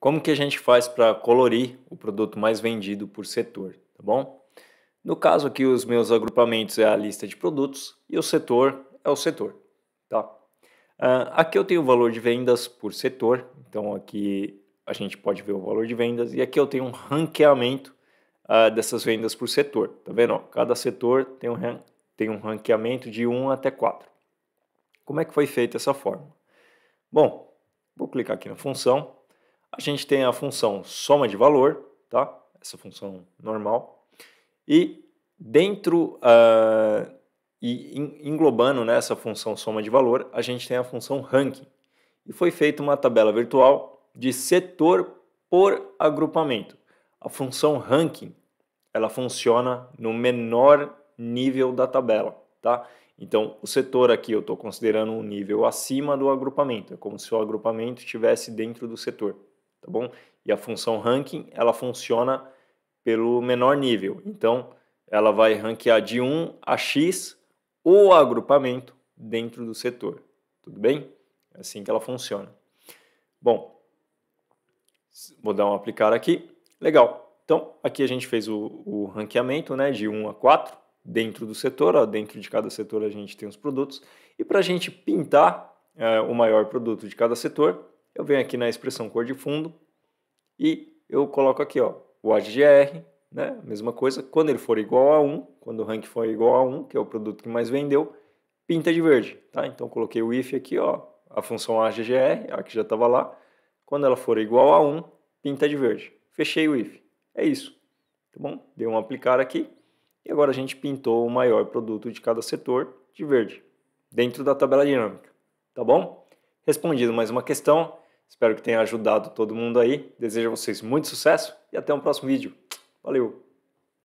como que a gente faz para colorir o produto mais vendido por setor, tá bom? No caso aqui, os meus agrupamentos é a lista de produtos e o setor é o setor, tá? Uh, aqui eu tenho o valor de vendas por setor, então aqui a gente pode ver o valor de vendas e aqui eu tenho um ranqueamento uh, dessas vendas por setor, tá vendo? Ó, cada setor tem um, tem um ranqueamento de 1 até 4. Como é que foi feita essa forma? Bom, vou clicar aqui na função a gente tem a função soma de valor, tá? essa função normal, e dentro, uh, e englobando nessa né, função soma de valor, a gente tem a função ranking. E foi feita uma tabela virtual de setor por agrupamento. A função ranking, ela funciona no menor nível da tabela, tá? Então, o setor aqui eu estou considerando um nível acima do agrupamento, é como se o agrupamento estivesse dentro do setor tá bom? E a função ranking, ela funciona pelo menor nível. Então, ela vai ranquear de 1 a X o agrupamento dentro do setor, tudo bem? É assim que ela funciona. Bom, vou dar um aplicar aqui. Legal. Então, aqui a gente fez o, o ranqueamento né, de 1 a 4 dentro do setor. Ó, dentro de cada setor a gente tem os produtos. E para a gente pintar é, o maior produto de cada setor, eu venho aqui na expressão cor de fundo e eu coloco aqui ó, o AGR, né? mesma coisa, quando ele for igual a 1, quando o rank for igual a 1, que é o produto que mais vendeu, pinta de verde. Tá? Então coloquei o if aqui, ó, a função AGGR, a que já estava lá, quando ela for igual a 1, pinta de verde. Fechei o if. É isso. Tá bom? Dei um aplicar aqui e agora a gente pintou o maior produto de cada setor de verde dentro da tabela dinâmica. Tá bom? Respondido mais uma questão. Espero que tenha ajudado todo mundo aí. Desejo a vocês muito sucesso e até o um próximo vídeo. Valeu!